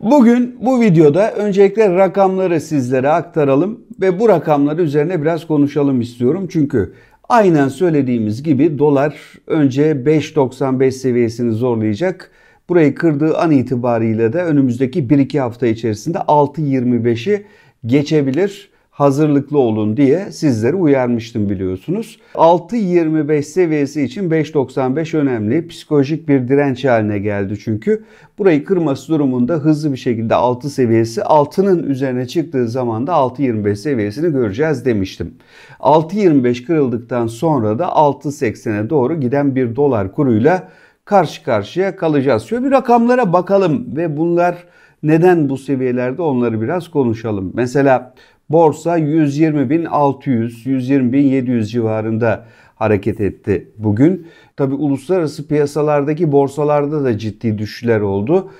Bugün bu videoda öncelikle rakamları sizlere aktaralım ve bu rakamları üzerine biraz konuşalım istiyorum. Çünkü aynen söylediğimiz gibi dolar önce 5.95 seviyesini zorlayacak. Burayı kırdığı an itibariyle de önümüzdeki 1-2 hafta içerisinde 6.25'i geçebilir hazırlıklı olun diye sizleri uyarmıştım biliyorsunuz. 6.25 seviyesi için 5.95 önemli. Psikolojik bir direnç haline geldi çünkü. Burayı kırması durumunda hızlı bir şekilde 6 seviyesi 6'nın üzerine çıktığı zaman da 6.25 seviyesini göreceğiz demiştim. 6.25 kırıldıktan sonra da 6.80'e doğru giden bir dolar kuruyla karşı karşıya kalacağız. Şöyle bir rakamlara bakalım ve bunlar neden bu seviyelerde onları biraz konuşalım. Mesela Borsa 120.600, 120.700 civarında hareket etti bugün. Tabi uluslararası piyasalardaki borsalarda da ciddi düşüşler oldu.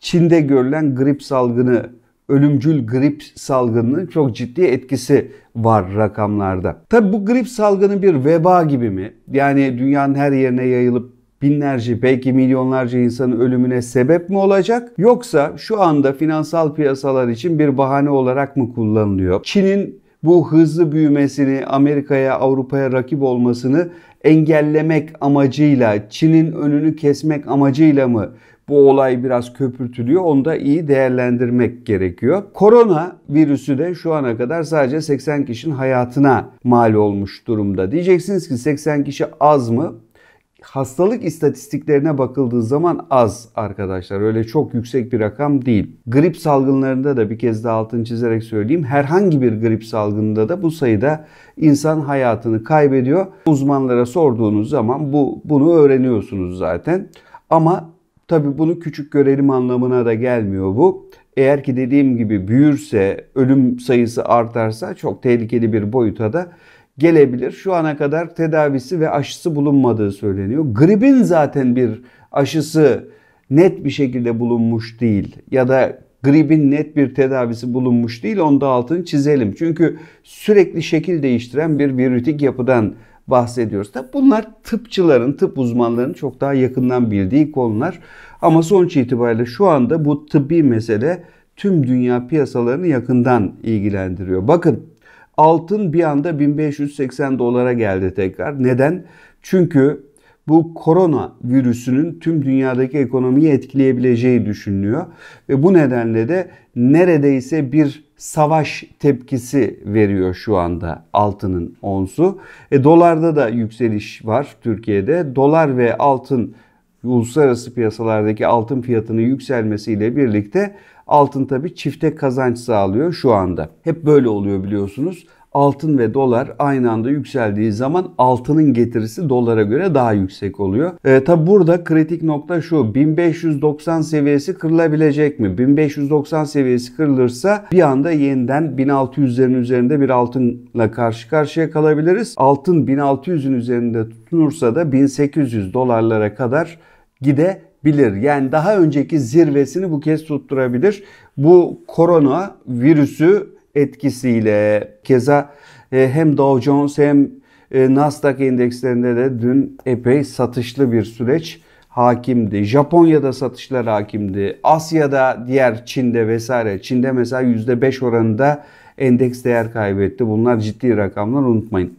Çin'de görülen grip salgını, ölümcül grip salgınının çok ciddi etkisi var rakamlarda. Tabi bu grip salgını bir veba gibi mi? Yani dünyanın her yerine yayılıp binlerce belki milyonlarca insanın ölümüne sebep mi olacak yoksa şu anda finansal piyasalar için bir bahane olarak mı kullanılıyor? Çin'in bu hızlı büyümesini, Amerika'ya, Avrupa'ya rakip olmasını engellemek amacıyla, Çin'in önünü kesmek amacıyla mı bu olay biraz köpürtülüyor. Onu da iyi değerlendirmek gerekiyor. Korona virüsü de şu ana kadar sadece 80 kişinin hayatına mal olmuş durumda. Diyeceksiniz ki 80 kişi az mı? hastalık istatistiklerine bakıldığı zaman az arkadaşlar. Öyle çok yüksek bir rakam değil. Grip salgınlarında da bir kez daha altını çizerek söyleyeyim. Herhangi bir grip salgında da bu sayıda insan hayatını kaybediyor. Uzmanlara sorduğunuz zaman bu bunu öğreniyorsunuz zaten. Ama tabi bunu küçük görelim anlamına da gelmiyor bu. Eğer ki dediğim gibi büyürse, ölüm sayısı artarsa çok tehlikeli bir boyuta da gelebilir. Şu ana kadar tedavisi ve aşısı bulunmadığı söyleniyor. Gripin zaten bir aşısı net bir şekilde bulunmuş değil ya da gripin net bir tedavisi bulunmuş değil. Onda altını çizelim. Çünkü sürekli şekil değiştiren bir virütik yapıdan bahsediyoruz. Tabi bunlar tıpçıların, tıp uzmanlarının çok daha yakından bildiği konular. Ama sonuç itibariyle şu anda bu tıbbi mesele tüm dünya piyasalarını yakından ilgilendiriyor. Bakın Altın bir anda 1580 dolara geldi tekrar. Neden? Çünkü bu korona virüsünün tüm dünyadaki ekonomiyi etkileyebileceği düşünülüyor. Ve bu nedenle de neredeyse bir savaş tepkisi veriyor şu anda altının onsu. E, dolarda da yükseliş var Türkiye'de. Dolar ve altın uluslararası piyasalardaki altın fiyatının yükselmesiyle birlikte altın tabi çifte kazanç sağlıyor şu anda. Hep böyle oluyor biliyorsunuz. Altın ve dolar aynı anda yükseldiği zaman altının getirisi dolara göre daha yüksek oluyor. E, tabi burada kritik nokta şu 1590 seviyesi kırılabilecek mi? 1590 seviyesi kırılırsa bir anda yeniden 1600'lerin üzerinde bir altınla karşı karşıya kalabiliriz. Altın 1600'ün üzerinde tutunursa da 1800 dolarlara kadar gidebilir. Yani daha önceki zirvesini bu kez tutturabilir. Bu korona virüsü etkisiyle keza e, hem Dow Jones hem e, Nasdaq endekslerinde de dün epey satışlı bir süreç hakimdi. Japonya'da satışlar hakimdi. Asya'da diğer Çin'de vesaire. Çin'de mesela %5 oranında endeks değer kaybetti. Bunlar ciddi rakamlar unutmayın.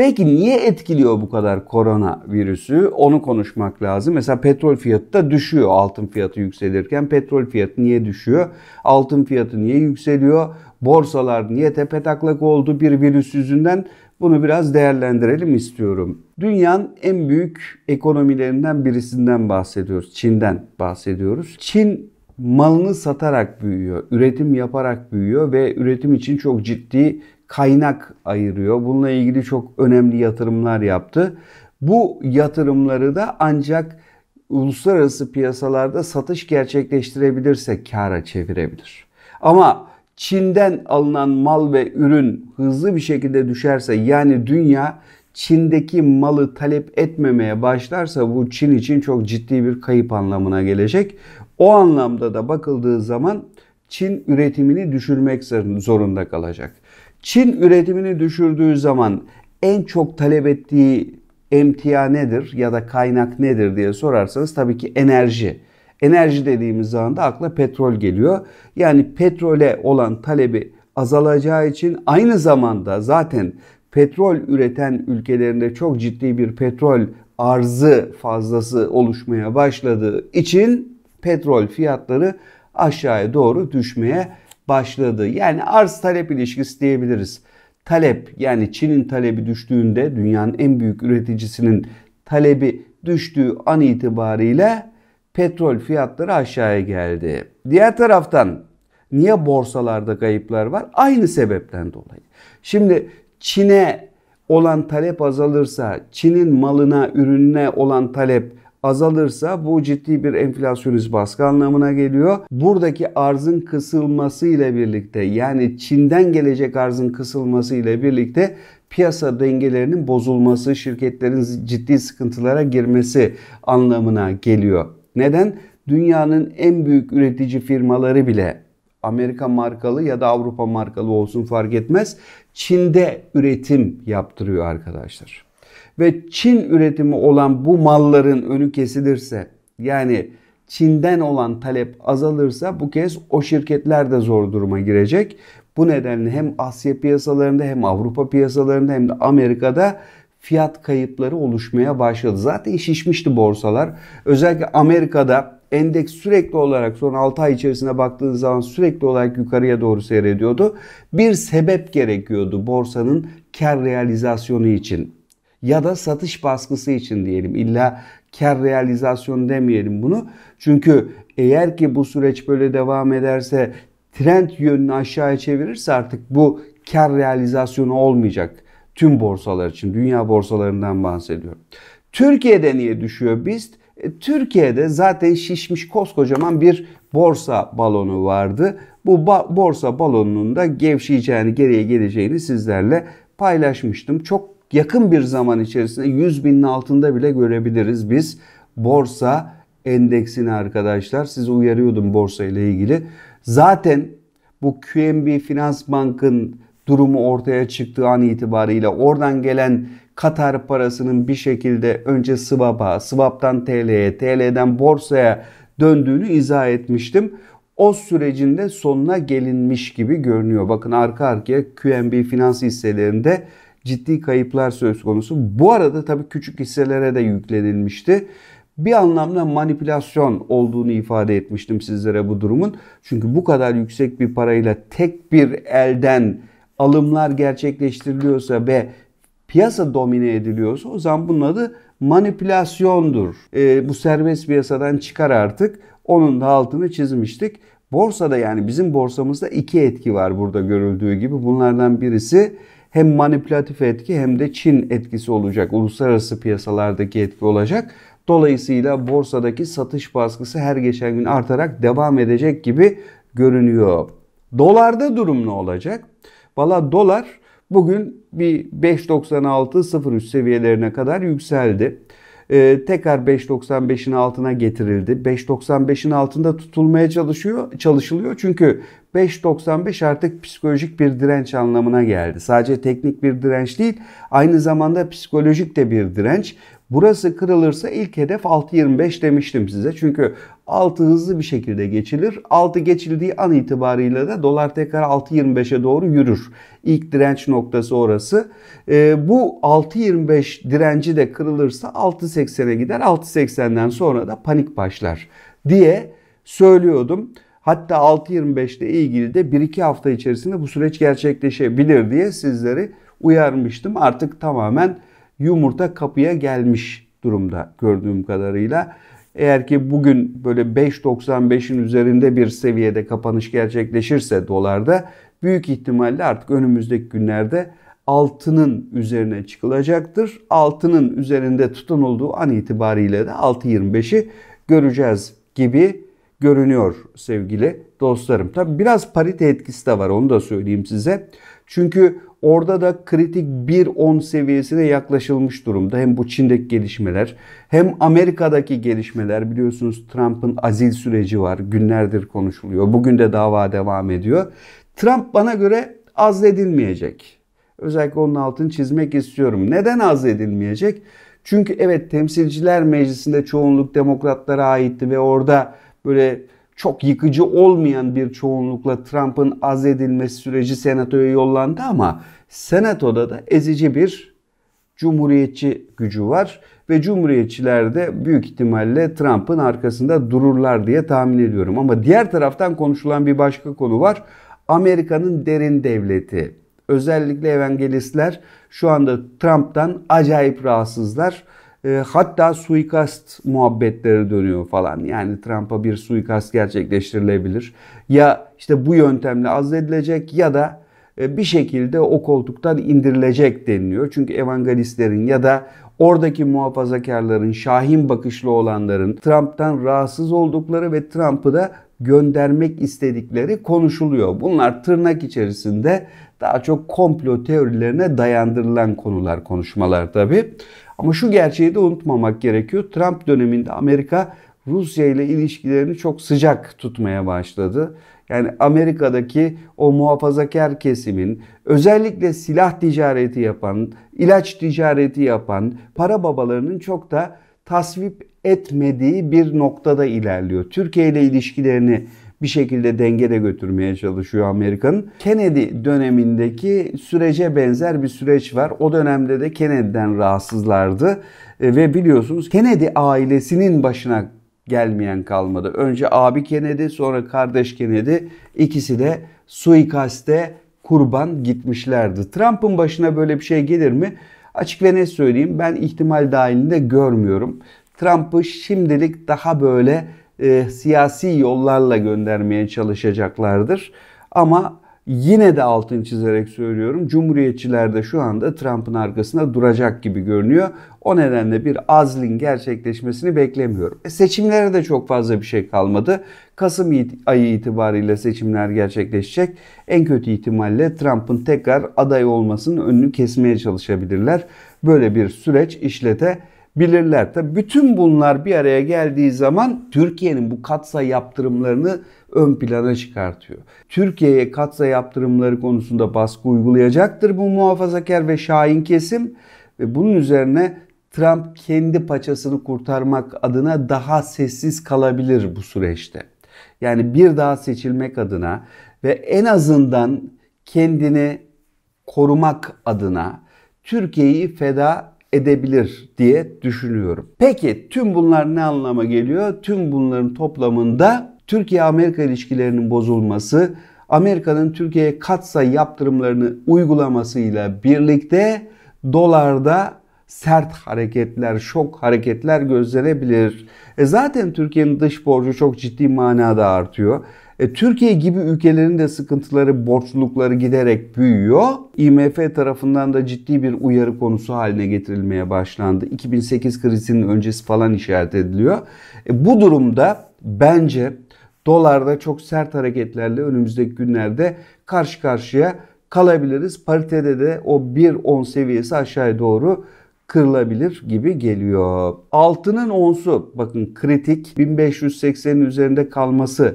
Peki niye etkiliyor bu kadar korona virüsü? Onu konuşmak lazım. Mesela petrol fiyatı da düşüyor. Altın fiyatı yükselirken petrol fiyatı niye düşüyor? Altın fiyatı niye yükseliyor? Borsalar niye tepetaklak oldu bir virüs yüzünden? Bunu biraz değerlendirelim istiyorum. Dünyanın en büyük ekonomilerinden birisinden bahsediyoruz. Çin'den bahsediyoruz. Çin malını satarak büyüyor, üretim yaparak büyüyor ve üretim için çok ciddi kaynak ayırıyor. Bununla ilgili çok önemli yatırımlar yaptı. Bu yatırımları da ancak uluslararası piyasalarda satış gerçekleştirebilirse kara çevirebilir. Ama Çin'den alınan mal ve ürün hızlı bir şekilde düşerse yani dünya Çin'deki malı talep etmemeye başlarsa bu Çin için çok ciddi bir kayıp anlamına gelecek. O anlamda da bakıldığı zaman Çin üretimini düşürmek zorunda kalacak. Çin üretimini düşürdüğü zaman en çok talep ettiği emtia nedir ya da kaynak nedir diye sorarsanız tabii ki enerji. Enerji dediğimiz zaman da akla petrol geliyor. Yani petrole olan talebi azalacağı için aynı zamanda zaten petrol üreten ülkelerinde çok ciddi bir petrol arzı fazlası oluşmaya başladığı için petrol fiyatları aşağıya doğru düşmeye başladı. Yani arz talep ilişkisi diyebiliriz. Talep yani Çin'in talebi düştüğünde dünyanın en büyük üreticisinin talebi düştüğü an itibariyle petrol fiyatları aşağıya geldi. Diğer taraftan niye borsalarda kayıplar var? Aynı sebepten dolayı. Şimdi Çin'e olan talep azalırsa, Çin'in malına, ürününe olan talep azalırsa bu ciddi bir enflasyonist baskı anlamına geliyor. Buradaki arzın kısılması ile birlikte yani Çin'den gelecek arzın kısılması ile birlikte piyasa dengelerinin bozulması, şirketlerin ciddi sıkıntılara girmesi anlamına geliyor. Neden? Dünyanın en büyük üretici firmaları bile Amerika markalı ya da Avrupa markalı olsun fark etmez. Çin'de üretim yaptırıyor arkadaşlar ve Çin üretimi olan bu malların önü kesilirse yani Çin'den olan talep azalırsa bu kez o şirketler de zor duruma girecek. Bu nedenle hem Asya piyasalarında hem Avrupa piyasalarında hem de Amerika'da fiyat kayıpları oluşmaya başladı. Zaten şişmişti borsalar. Özellikle Amerika'da endeks sürekli olarak son 6 ay içerisinde baktığınız zaman sürekli olarak yukarıya doğru seyrediyordu. Bir sebep gerekiyordu borsanın kar realizasyonu için ya da satış baskısı için diyelim. İlla kar realizasyon demeyelim bunu. Çünkü eğer ki bu süreç böyle devam ederse trend yönünü aşağıya çevirirse artık bu kar realizasyonu olmayacak. Tüm borsalar için, dünya borsalarından bahsediyorum. Türkiye'de niye düşüyor BIST? E, Türkiye'de zaten şişmiş koskocaman bir borsa balonu vardı. Bu ba borsa balonunun da gevşeyeceğini, geriye geleceğini sizlerle paylaşmıştım. Çok yakın bir zaman içerisinde 100 binin altında bile görebiliriz biz borsa endeksini arkadaşlar. Sizi uyarıyordum borsa ile ilgili. Zaten bu QNB Finans Bank'ın durumu ortaya çıktığı an itibariyle oradan gelen Katar parasının bir şekilde önce swap'a, swap'tan TL'ye, TL'den borsaya döndüğünü izah etmiştim. O sürecin de sonuna gelinmiş gibi görünüyor. Bakın arka arkaya QNB Finans hisselerinde ciddi kayıplar söz konusu. Bu arada tabii küçük hisselere de yüklenilmişti. Bir anlamda manipülasyon olduğunu ifade etmiştim sizlere bu durumun. Çünkü bu kadar yüksek bir parayla tek bir elden alımlar gerçekleştiriliyorsa ve piyasa domine ediliyorsa o zaman bunun adı manipülasyondur. E, bu serbest piyasadan çıkar artık. Onun da altını çizmiştik. Borsada yani bizim borsamızda iki etki var burada görüldüğü gibi. Bunlardan birisi hem manipülatif etki hem de Çin etkisi olacak. Uluslararası piyasalardaki etki olacak. Dolayısıyla borsadaki satış baskısı her geçen gün artarak devam edecek gibi görünüyor. Dolarda durum ne olacak? Valla dolar bugün bir 5.96-03 seviyelerine kadar yükseldi e, tekrar 5.95'in altına getirildi. 5.95'in altında tutulmaya çalışıyor, çalışılıyor. Çünkü 5.95 artık psikolojik bir direnç anlamına geldi. Sadece teknik bir direnç değil, aynı zamanda psikolojik de bir direnç. Burası kırılırsa ilk hedef 6.25 demiştim size. Çünkü 6 hızlı bir şekilde geçilir. 6 geçildiği an itibarıyla da dolar tekrar 6.25'e doğru yürür. İlk direnç noktası orası. E, bu 6.25 direnci de kırılırsa 6.80'e gider. 6.80'den sonra da panik başlar diye söylüyordum. Hatta 6.25 ile ilgili de 1-2 hafta içerisinde bu süreç gerçekleşebilir diye sizleri uyarmıştım. Artık tamamen yumurta kapıya gelmiş durumda gördüğüm kadarıyla. Eğer ki bugün böyle 5.95'in üzerinde bir seviyede kapanış gerçekleşirse dolarda büyük ihtimalle artık önümüzdeki günlerde altının üzerine çıkılacaktır. Altının üzerinde tutunulduğu an itibariyle de 6.25'i göreceğiz gibi görünüyor sevgili dostlarım. Tabi biraz parite etkisi de var onu da söyleyeyim size. Çünkü Orada da kritik 1.10 seviyesine yaklaşılmış durumda. Hem bu Çin'deki gelişmeler hem Amerika'daki gelişmeler biliyorsunuz Trump'ın azil süreci var. Günlerdir konuşuluyor. Bugün de dava devam ediyor. Trump bana göre azledilmeyecek. Özellikle onun altını çizmek istiyorum. Neden azledilmeyecek? Çünkü evet temsilciler meclisinde çoğunluk demokratlara aitti ve orada böyle çok yıkıcı olmayan bir çoğunlukla Trump'ın azledilmesi süreci senatoya yollandı ama senatoda da ezici bir cumhuriyetçi gücü var ve cumhuriyetçiler de büyük ihtimalle Trump'ın arkasında dururlar diye tahmin ediyorum. Ama diğer taraftan konuşulan bir başka konu var. Amerika'nın derin devleti. Özellikle evangelistler şu anda Trump'tan acayip rahatsızlar. E, hatta suikast muhabbetleri dönüyor falan. Yani Trump'a bir suikast gerçekleştirilebilir. Ya işte bu yöntemle azledilecek ya da e, bir şekilde o koltuktan indirilecek deniliyor. Çünkü evangelistlerin ya da oradaki muhafazakarların, şahin bakışlı olanların Trump'tan rahatsız oldukları ve Trump'ı da göndermek istedikleri konuşuluyor. Bunlar tırnak içerisinde daha çok komplo teorilerine dayandırılan konular konuşmalar tabi. Ama şu gerçeği de unutmamak gerekiyor. Trump döneminde Amerika Rusya ile ilişkilerini çok sıcak tutmaya başladı. Yani Amerika'daki o muhafazakar kesimin özellikle silah ticareti yapan, ilaç ticareti yapan para babalarının çok da tasvip etmediği bir noktada ilerliyor. Türkiye ile ilişkilerini bir şekilde dengede götürmeye çalışıyor Amerika'nın. Kennedy dönemindeki sürece benzer bir süreç var. O dönemde de Kennedy'den rahatsızlardı e, ve biliyorsunuz Kennedy ailesinin başına gelmeyen kalmadı. Önce abi Kennedy sonra kardeş Kennedy ikisi de suikaste kurban gitmişlerdi. Trump'ın başına böyle bir şey gelir mi? Açık ve net söyleyeyim ben ihtimal dahilinde görmüyorum. Trump'ı şimdilik daha böyle e, siyasi yollarla göndermeye çalışacaklardır. Ama yine de altın çizerek söylüyorum. Cumhuriyetçiler de şu anda Trump'ın arkasında duracak gibi görünüyor. O nedenle bir azlin gerçekleşmesini beklemiyorum. E seçimlere de çok fazla bir şey kalmadı. Kasım ayı itibariyle seçimler gerçekleşecek. En kötü ihtimalle Trump'ın tekrar aday olmasının önünü kesmeye çalışabilirler. Böyle bir süreç işlete bilirler. Tabii bütün bunlar bir araya geldiği zaman Türkiye'nin bu katsa yaptırımlarını ön plana çıkartıyor. Türkiye'ye katsa yaptırımları konusunda baskı uygulayacaktır bu muhafazakar ve şahin kesim ve bunun üzerine Trump kendi paçasını kurtarmak adına daha sessiz kalabilir bu süreçte. Yani bir daha seçilmek adına ve en azından kendini korumak adına Türkiye'yi feda edebilir diye düşünüyorum. Peki tüm bunlar ne anlama geliyor? Tüm bunların toplamında Türkiye-Amerika ilişkilerinin bozulması, Amerika'nın Türkiye'ye katsayı yaptırımlarını uygulamasıyla birlikte dolarda sert hareketler, şok hareketler gözlenebilir. E zaten Türkiye'nin dış borcu çok ciddi manada artıyor. E, Türkiye gibi ülkelerin de sıkıntıları, borçlulukları giderek büyüyor. IMF tarafından da ciddi bir uyarı konusu haline getirilmeye başlandı. 2008 krizinin öncesi falan işaret ediliyor. E, bu durumda bence dolarda çok sert hareketlerle önümüzdeki günlerde karşı karşıya kalabiliriz. Paritede de o 1.10 seviyesi aşağıya doğru kırılabilir gibi geliyor. Altının onsu bakın kritik 1580'in üzerinde kalması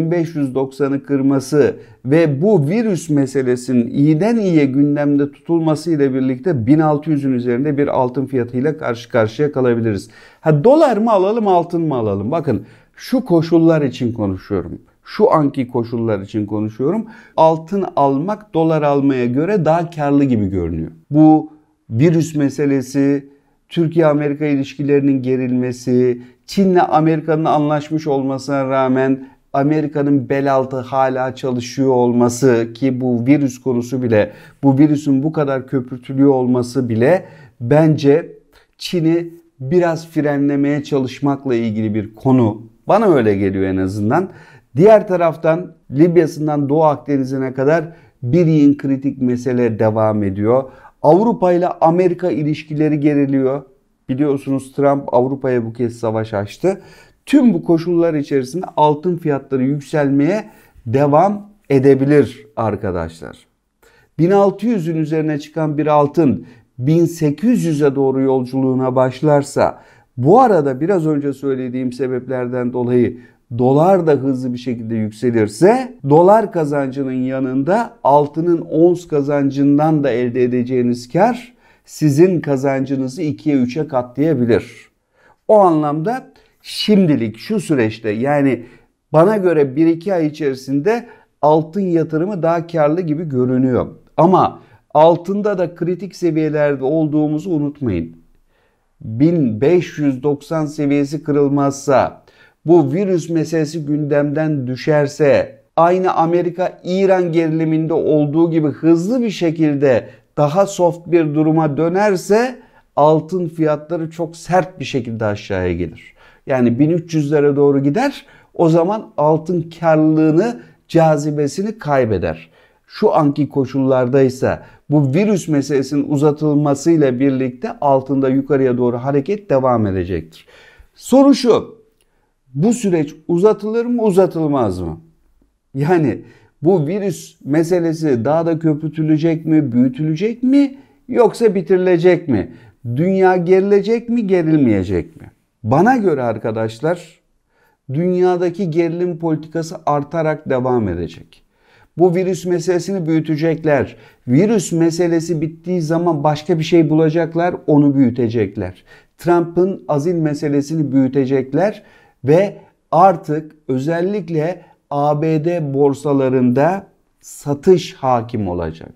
1590'ı kırması ve bu virüs meselesinin iyiden iyiye gündemde tutulması ile birlikte 1600'ün üzerinde bir altın fiyatıyla karşı karşıya kalabiliriz. Ha dolar mı alalım, altın mı alalım? Bakın şu koşullar için konuşuyorum. Şu anki koşullar için konuşuyorum. Altın almak dolar almaya göre daha karlı gibi görünüyor. Bu virüs meselesi, Türkiye-Amerika ilişkilerinin gerilmesi, Çin'le Amerika'nın anlaşmış olmasına rağmen Amerika'nın bel altı hala çalışıyor olması ki bu virüs konusu bile bu virüsün bu kadar köpürtülüyor olması bile bence Çin'i biraz frenlemeye çalışmakla ilgili bir konu. Bana öyle geliyor en azından. Diğer taraftan Libya'sından Doğu Akdeniz'ine kadar bir Birliğin kritik mesele devam ediyor. Avrupa ile Amerika ilişkileri geriliyor. Biliyorsunuz Trump Avrupa'ya bu kez savaş açtı. Tüm bu koşullar içerisinde altın fiyatları yükselmeye devam edebilir arkadaşlar. 1600'ün üzerine çıkan bir altın 1800'e doğru yolculuğuna başlarsa bu arada biraz önce söylediğim sebeplerden dolayı dolar da hızlı bir şekilde yükselirse dolar kazancının yanında altının ons kazancından da elde edeceğiniz kar sizin kazancınızı 2'ye 3'e katlayabilir. O anlamda şimdilik şu süreçte yani bana göre 1-2 ay içerisinde altın yatırımı daha karlı gibi görünüyor. Ama altında da kritik seviyelerde olduğumuzu unutmayın. 1590 seviyesi kırılmazsa, bu virüs meselesi gündemden düşerse, aynı Amerika İran geriliminde olduğu gibi hızlı bir şekilde daha soft bir duruma dönerse altın fiyatları çok sert bir şekilde aşağıya gelir yani 1300'lere doğru gider. O zaman altın karlılığını, cazibesini kaybeder. Şu anki koşullarda ise bu virüs meselesinin uzatılmasıyla birlikte altında yukarıya doğru hareket devam edecektir. Soru şu. Bu süreç uzatılır mı, uzatılmaz mı? Yani bu virüs meselesi daha da köpürtülecek mi, büyütülecek mi yoksa bitirilecek mi? Dünya gerilecek mi, gerilmeyecek mi? Bana göre arkadaşlar dünyadaki gerilim politikası artarak devam edecek. Bu virüs meselesini büyütecekler. Virüs meselesi bittiği zaman başka bir şey bulacaklar, onu büyütecekler. Trump'ın azil meselesini büyütecekler ve artık özellikle ABD borsalarında satış hakim olacak.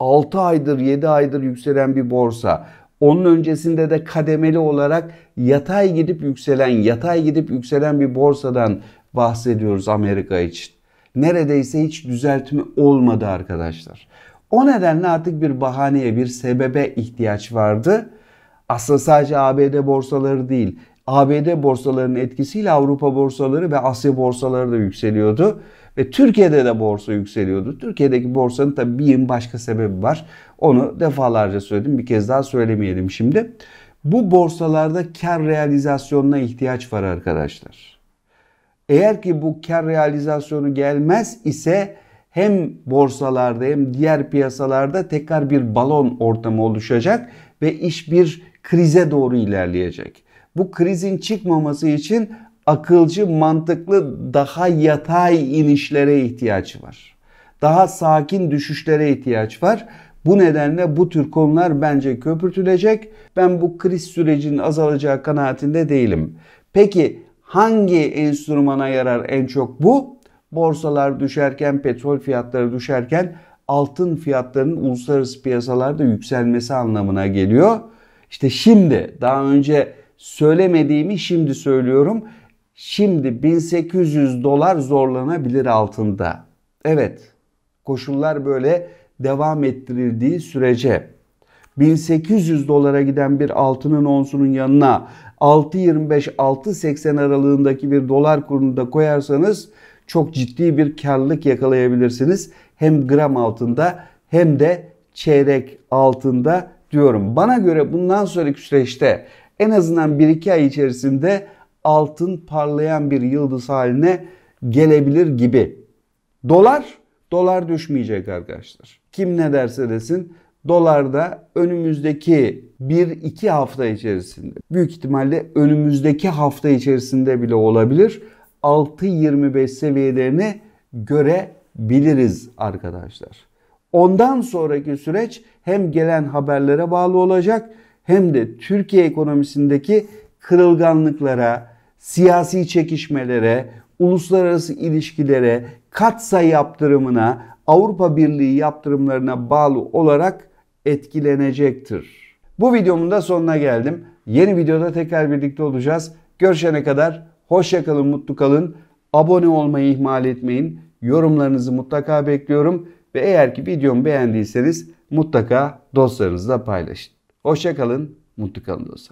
6 aydır 7 aydır yükselen bir borsa onun öncesinde de kademeli olarak yatay gidip yükselen, yatay gidip yükselen bir borsadan bahsediyoruz Amerika için. Neredeyse hiç düzeltme olmadı arkadaşlar. O nedenle artık bir bahaneye, bir sebebe ihtiyaç vardı. Aslında sadece ABD borsaları değil, ABD borsalarının etkisiyle Avrupa borsaları ve Asya borsaları da yükseliyordu. Ve Türkiye'de de borsa yükseliyordu. Türkiye'deki borsanın tabii bir başka sebebi var. Onu defalarca söyledim. Bir kez daha söylemeyelim şimdi. Bu borsalarda kar realizasyonuna ihtiyaç var arkadaşlar. Eğer ki bu kar realizasyonu gelmez ise hem borsalarda hem diğer piyasalarda tekrar bir balon ortamı oluşacak ve iş bir krize doğru ilerleyecek. Bu krizin çıkmaması için akılcı, mantıklı, daha yatay inişlere ihtiyaç var. Daha sakin düşüşlere ihtiyaç var. Bu nedenle bu tür konular bence köpürtülecek. Ben bu kriz sürecinin azalacağı kanaatinde değilim. Peki hangi enstrümana yarar en çok bu? Borsalar düşerken, petrol fiyatları düşerken altın fiyatlarının uluslararası piyasalarda yükselmesi anlamına geliyor. İşte şimdi daha önce söylemediğimi şimdi söylüyorum. Şimdi 1800 dolar zorlanabilir altında. Evet koşullar böyle devam ettirildiği sürece 1800 dolara giden bir altının onsunun yanına 6.25-6.80 aralığındaki bir dolar kurunu da koyarsanız çok ciddi bir karlılık yakalayabilirsiniz. Hem gram altında hem de çeyrek altında diyorum. Bana göre bundan sonraki süreçte en azından 1-2 ay içerisinde altın parlayan bir yıldız haline gelebilir gibi. Dolar, dolar düşmeyecek arkadaşlar. Kim ne derse desin dolarda önümüzdeki 1-2 hafta içerisinde büyük ihtimalle önümüzdeki hafta içerisinde bile olabilir 6.25 seviyelerini görebiliriz arkadaşlar. Ondan sonraki süreç hem gelen haberlere bağlı olacak hem de Türkiye ekonomisindeki kırılganlıklara, siyasi çekişmelere, uluslararası ilişkilere, katsa yaptırımına, Avrupa Birliği yaptırımlarına bağlı olarak etkilenecektir. Bu videomun da sonuna geldim. Yeni videoda tekrar birlikte olacağız. Görüşene kadar hoşçakalın, mutlu kalın. Abone olmayı ihmal etmeyin. Yorumlarınızı mutlaka bekliyorum ve eğer ki videomu beğendiyseniz mutlaka dostlarınızla paylaşın. Hoşçakalın, mutlu kalın dostlar.